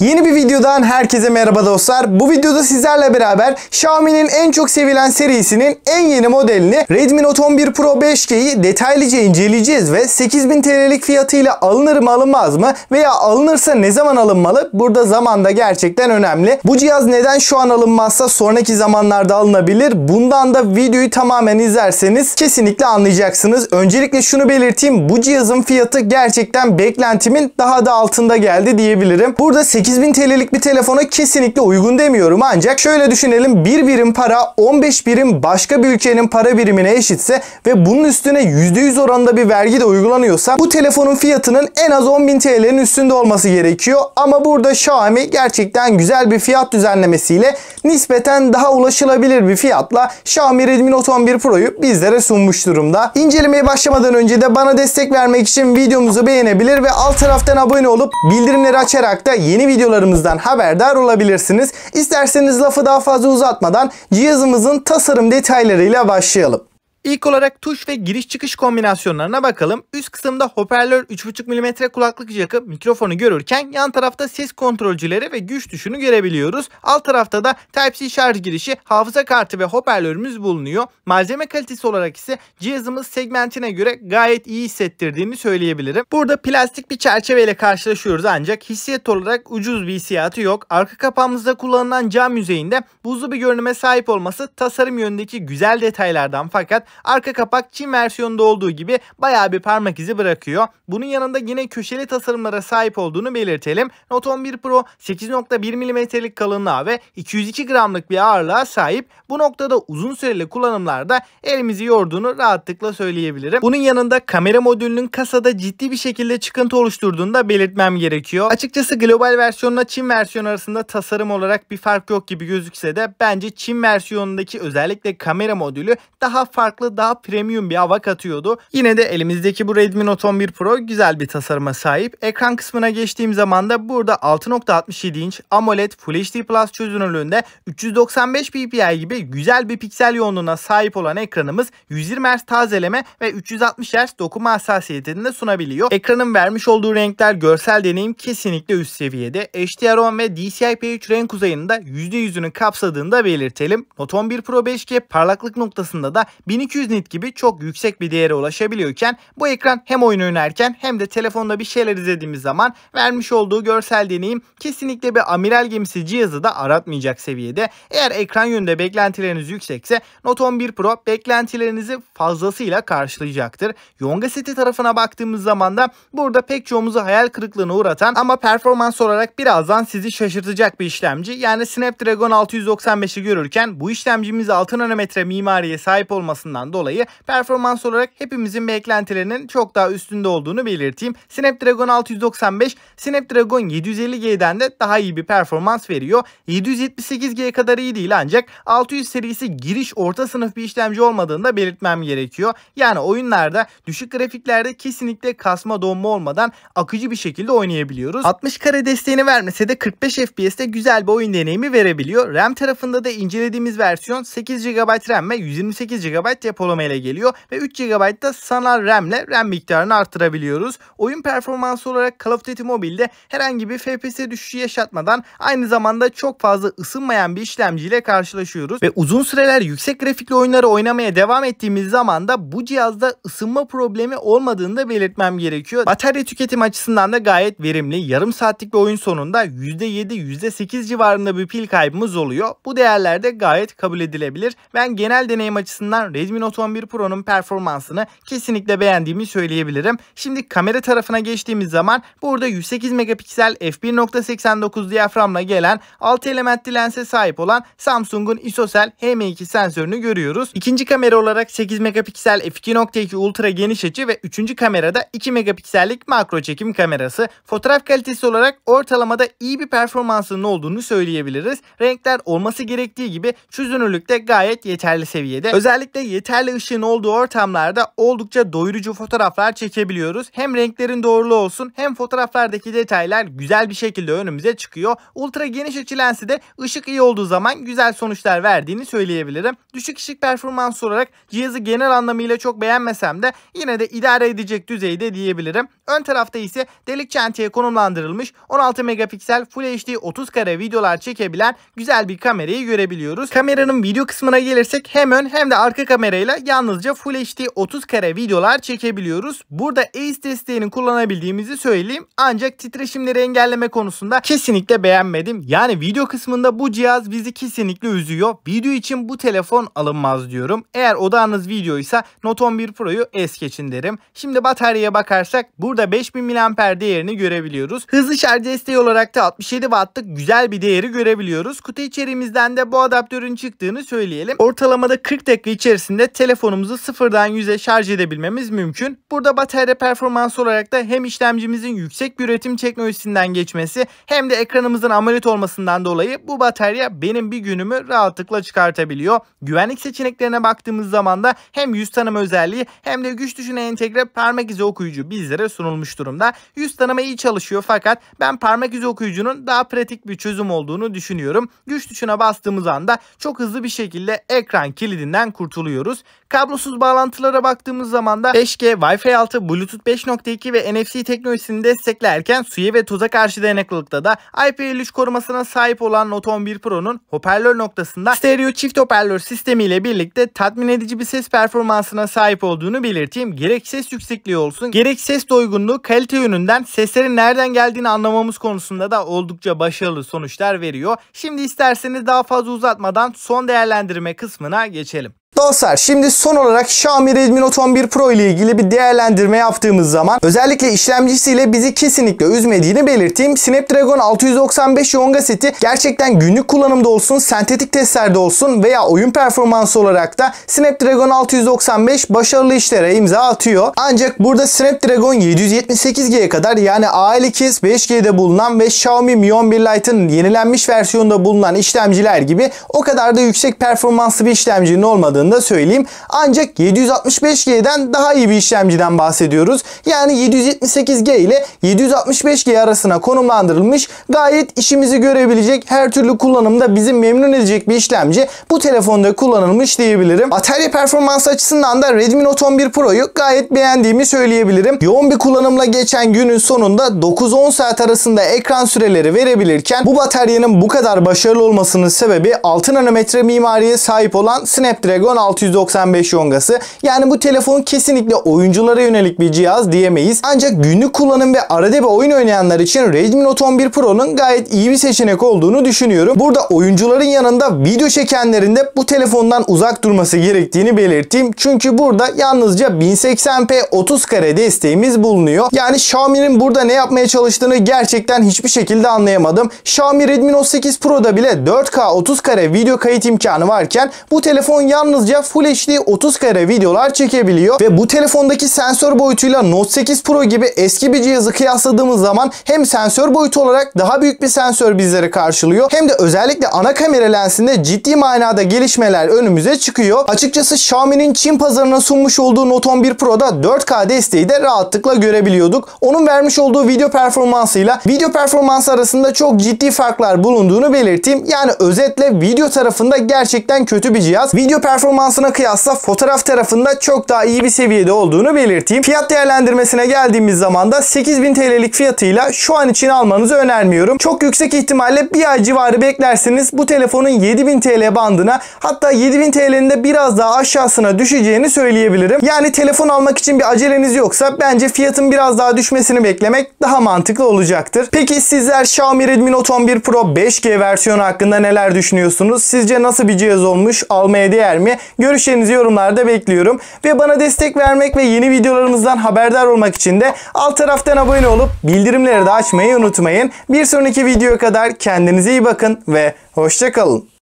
Yeni bir videodan herkese merhaba dostlar. Bu videoda sizlerle beraber Xiaomi'nin en çok sevilen serisinin en yeni modelini Redmi Note 11 Pro 5G'yi detaylıca inceleyeceğiz ve 8000 TL'lik fiyatıyla alınır mı alınmaz mı veya alınırsa ne zaman alınmalı? Burada zaman da gerçekten önemli. Bu cihaz neden şu an alınmazsa sonraki zamanlarda alınabilir? Bundan da videoyu tamamen izlerseniz kesinlikle anlayacaksınız. Öncelikle şunu belirteyim. Bu cihazın fiyatı gerçekten beklentimin daha da altında geldi diyebilirim. Burada 8 8000 TL'lik bir telefona kesinlikle uygun demiyorum ancak şöyle düşünelim bir birim para 15 birim başka bir ülkenin para birimine eşitse ve bunun üstüne %100 oranda bir vergi de uygulanıyorsa bu telefonun fiyatının en az 10.000 TL'nin üstünde olması gerekiyor ama burada Xiaomi gerçekten güzel bir fiyat düzenlemesiyle nispeten daha ulaşılabilir bir fiyatla Xiaomi Redmi Note 11 Pro'yu bizlere sunmuş durumda. İncelemeye başlamadan önce de bana destek vermek için videomuzu beğenebilir ve alt taraftan abone olup bildirimleri açarak da yeni video videolarımızdan haberdar olabilirsiniz. İsterseniz lafı daha fazla uzatmadan cihazımızın tasarım detaylarıyla başlayalım. İlk olarak tuş ve giriş çıkış kombinasyonlarına bakalım. Üst kısımda hoparlör 3.5 mm kulaklık jackı mikrofonu görürken yan tarafta ses kontrolcüleri ve güç tuşunu görebiliyoruz. Alt tarafta da Type-C şarj girişi, hafıza kartı ve hoparlörümüz bulunuyor. Malzeme kalitesi olarak ise cihazımız segmentine göre gayet iyi hissettirdiğini söyleyebilirim. Burada plastik bir çerçeveyle karşılaşıyoruz ancak hissiyat olarak ucuz bir hissiyatı yok. Arka kapağımızda kullanılan cam yüzeyinde buzlu bir görünüme sahip olması tasarım yönündeki güzel detaylardan fakat Arka kapak Çin versiyonunda olduğu gibi bayağı bir parmak izi bırakıyor. Bunun yanında yine köşeli tasarımlara sahip olduğunu belirtelim. Note 11 Pro 8.1 mm'lik kalınlığa ve 202 gramlık bir ağırlığa sahip. Bu noktada uzun süreli kullanımlarda elimizi yorduğunu rahatlıkla söyleyebilirim. Bunun yanında kamera modülünün kasada ciddi bir şekilde çıkıntı oluşturduğunu da belirtmem gerekiyor. Açıkçası global versiyonla Çin versiyon arasında tasarım olarak bir fark yok gibi gözükse de bence Çin versiyonundaki özellikle kamera modülü daha farklı farklı daha premium bir hava katıyordu. Yine de elimizdeki bu Redmi Note 11 Pro güzel bir tasarıma sahip. Ekran kısmına geçtiğim zaman da burada 6.67 inç AMOLED Full HD Plus çözünürlüğünde 395 ppi gibi güzel bir piksel yoğunluğuna sahip olan ekranımız 120 Hz tazeleme ve 360 Hz dokuma hassasiyetini de sunabiliyor. Ekranın vermiş olduğu renkler görsel deneyim kesinlikle üst seviyede. HDR10 ve DCI-P3 renk uzayında da %100'ünü kapsadığını da belirtelim. Note 11 Pro 5G parlaklık noktasında da 1200 1200 nit gibi çok yüksek bir değere ulaşabiliyorken bu ekran hem oyun oynarken hem de telefonda bir şeyler izlediğimiz zaman vermiş olduğu görsel deneyim kesinlikle bir amiral gemisi cihazı da aratmayacak seviyede. Eğer ekran yönünde beklentileriniz yüksekse Note 11 Pro beklentilerinizi fazlasıyla karşılayacaktır. Yonga seti tarafına baktığımız zaman da burada pek çoğumuzu hayal kırıklığına uğratan ama performans olarak birazdan sizi şaşırtacak bir işlemci. Yani Snapdragon 695'i görürken bu işlemcimiz 6 nanometre mimariye sahip olmasından olduğundan dolayı performans olarak hepimizin beklentilerinin çok daha üstünde olduğunu belirteyim. Snapdragon 695 Snapdragon 750G'den de daha iyi bir performans veriyor. 778G kadar iyi değil ancak 600 serisi giriş orta sınıf bir işlemci olmadığını da belirtmem gerekiyor. Yani oyunlarda düşük grafiklerde kesinlikle kasma donma olmadan akıcı bir şekilde oynayabiliyoruz. 60 kare desteğini vermese de 45 FPS'te güzel bir oyun deneyimi verebiliyor. RAM tarafında da incelediğimiz versiyon 8 GB RAM ve 128 GB depolama ile geliyor ve 3 GB da sanal RAM ile RAM miktarını artırabiliyoruz Oyun performansı olarak Call of Duty Mobile'de herhangi bir FPS düşüşü yaşatmadan aynı zamanda çok fazla ısınmayan bir işlemciyle karşılaşıyoruz ve uzun süreler yüksek grafikli oyunları oynamaya devam ettiğimiz zaman da bu cihazda ısınma problemi olmadığını da belirtmem gerekiyor. Batarya tüketim açısından da gayet verimli. Yarım saatlik bir oyun sonunda %7-%8 civarında bir pil kaybımız oluyor. Bu değerlerde gayet kabul edilebilir. Ben genel deneyim açısından Redmi 2011 Pro'nun performansını kesinlikle beğendiğimi söyleyebilirim. Şimdi kamera tarafına geçtiğimiz zaman burada 108 megapiksel f1.89 diyaframla gelen 6 elementli lense sahip olan Samsung'un ISOCELL HM2 sensörünü görüyoruz. İkinci kamera olarak 8 megapiksel f2.2 ultra geniş açı ve üçüncü kamerada 2 megapiksellik makro çekim kamerası. Fotoğraf kalitesi olarak ortalamada iyi bir performansının olduğunu söyleyebiliriz. Renkler olması gerektiği gibi çözünürlükte gayet yeterli seviyede. Özellikle yeterli yeterli ışığın olduğu ortamlarda oldukça doyurucu fotoğraflar çekebiliyoruz. Hem renklerin doğruluğu olsun hem fotoğraflardaki detaylar güzel bir şekilde önümüze çıkıyor. Ultra geniş açı lensi de ışık iyi olduğu zaman güzel sonuçlar verdiğini söyleyebilirim. Düşük ışık performansı olarak cihazı genel anlamıyla çok beğenmesem de yine de idare edecek düzeyde diyebilirim. Ön tarafta ise delik çentiye konumlandırılmış 16 megapiksel Full HD 30 kare videolar çekebilen güzel bir kamerayı görebiliyoruz. Kameranın video kısmına gelirsek hem ön hem de arka kamera kamerayla yalnızca Full HD 30 kare videolar çekebiliyoruz. Burada ACE desteğini kullanabildiğimizi söyleyeyim. Ancak titreşimleri engelleme konusunda kesinlikle beğenmedim. Yani video kısmında bu cihaz bizi kesinlikle üzüyor. Video için bu telefon alınmaz diyorum. Eğer odağınız ise Note 11 Pro'yu es geçin derim. Şimdi bataryaya bakarsak burada 5000 mAh değerini görebiliyoruz. Hızlı şarj desteği olarak da 67 wattlık güzel bir değeri görebiliyoruz. Kutu içeriğimizden de bu adaptörün çıktığını söyleyelim. Ortalamada 40 dakika içerisinde sayesinde telefonumuzu sıfırdan yüze şarj edebilmemiz mümkün. Burada batarya performansı olarak da hem işlemcimizin yüksek bir üretim teknolojisinden geçmesi hem de ekranımızın AMOLED olmasından dolayı bu batarya benim bir günümü rahatlıkla çıkartabiliyor. Güvenlik seçeneklerine baktığımız zaman da hem yüz tanıma özelliği hem de güç düşüne entegre parmak izi okuyucu bizlere sunulmuş durumda. Yüz tanıma iyi çalışıyor fakat ben parmak izi okuyucunun daha pratik bir çözüm olduğunu düşünüyorum. Güç tuşuna bastığımız anda çok hızlı bir şekilde ekran kilidinden kurtuluyoruz görüyoruz. Kablosuz bağlantılara baktığımız zaman da 5G, Wi-Fi 6, Bluetooth 5.2 ve NFC teknolojisini desteklerken suya ve toza karşı dayanıklılıkta da IP53 korumasına sahip olan Note 11 Pro'nun hoparlör noktasında stereo çift hoparlör sistemiyle birlikte tatmin edici bir ses performansına sahip olduğunu belirteyim. Gerek ses yüksekliği olsun, gerek ses doygunluğu kalite yönünden seslerin nereden geldiğini anlamamız konusunda da oldukça başarılı sonuçlar veriyor. Şimdi isterseniz daha fazla uzatmadan son değerlendirme kısmına geçelim. Dostlar şimdi son olarak Xiaomi Redmi Note 11 Pro ile ilgili bir değerlendirme yaptığımız zaman özellikle işlemcisiyle bizi kesinlikle üzmediğini belirteyim. Snapdragon 695 Yonga seti gerçekten günlük kullanımda olsun, sentetik testlerde olsun veya oyun performansı olarak da Snapdragon 695 başarılı işlere imza atıyor. Ancak burada Snapdragon 778G'ye kadar yani A52s 5G'de bulunan ve Xiaomi Mi 11 Lite'ın yenilenmiş versiyonunda bulunan işlemciler gibi o kadar da yüksek performanslı bir işlemcinin olmadığını onu da söyleyeyim. Ancak 765G'den daha iyi bir işlemciden bahsediyoruz. Yani 778G ile 765G arasına konumlandırılmış gayet işimizi görebilecek her türlü kullanımda bizi memnun edecek bir işlemci bu telefonda kullanılmış diyebilirim. Batarya performans açısından da Redmi Note 11 Pro'yu gayet beğendiğimi söyleyebilirim. Yoğun bir kullanımla geçen günün sonunda 9-10 saat arasında ekran süreleri verebilirken bu bataryanın bu kadar başarılı olmasının sebebi 6 nanometre mimariye sahip olan Snapdragon 1695 yongası. Yani bu telefon kesinlikle oyunculara yönelik bir cihaz diyemeyiz. Ancak günlük kullanım ve arada bir oyun oynayanlar için Redmi Note 11 Pro'nun gayet iyi bir seçenek olduğunu düşünüyorum. Burada oyuncuların yanında video çekenlerin de bu telefondan uzak durması gerektiğini belirteyim. Çünkü burada yalnızca 1080p 30 kare desteğimiz bulunuyor. Yani Xiaomi'nin burada ne yapmaya çalıştığını gerçekten hiçbir şekilde anlayamadım. Xiaomi Redmi Note 8 Pro'da bile 4K 30 kare video kayıt imkanı varken bu telefon yalnızca hızlıca Full HD 30 kare videolar çekebiliyor ve bu telefondaki sensör boyutuyla Note 8 Pro gibi eski bir cihazı kıyasladığımız zaman hem sensör boyutu olarak daha büyük bir sensör bizleri karşılıyor hem de özellikle ana kamera lensinde ciddi manada gelişmeler önümüze çıkıyor. Açıkçası Xiaomi'nin Çin pazarına sunmuş olduğu Note 11 Pro'da 4K desteği de rahatlıkla görebiliyorduk. Onun vermiş olduğu video performansıyla video performans arasında çok ciddi farklar bulunduğunu belirteyim. Yani özetle video tarafında gerçekten kötü bir cihaz. Video performans performansına kıyasla fotoğraf tarafında çok daha iyi bir seviyede olduğunu belirteyim. Fiyat değerlendirmesine geldiğimiz zaman da 8000 TL'lik fiyatıyla şu an için almanızı önermiyorum. Çok yüksek ihtimalle bir ay civarı beklerseniz bu telefonun 7000 TL bandına hatta 7000 TL'nin de biraz daha aşağısına düşeceğini söyleyebilirim. Yani telefon almak için bir aceleniz yoksa bence fiyatın biraz daha düşmesini beklemek daha mantıklı olacaktır. Peki sizler Xiaomi Redmi Note 11 Pro 5G versiyonu hakkında neler düşünüyorsunuz? Sizce nasıl bir cihaz olmuş? Almaya değer mi? görüşlerinizi yorumlarda bekliyorum. Ve bana destek vermek ve yeni videolarımızdan haberdar olmak için de alt taraftan abone olup bildirimleri de açmayı unutmayın. Bir sonraki videoya kadar kendinize iyi bakın ve hoşçakalın.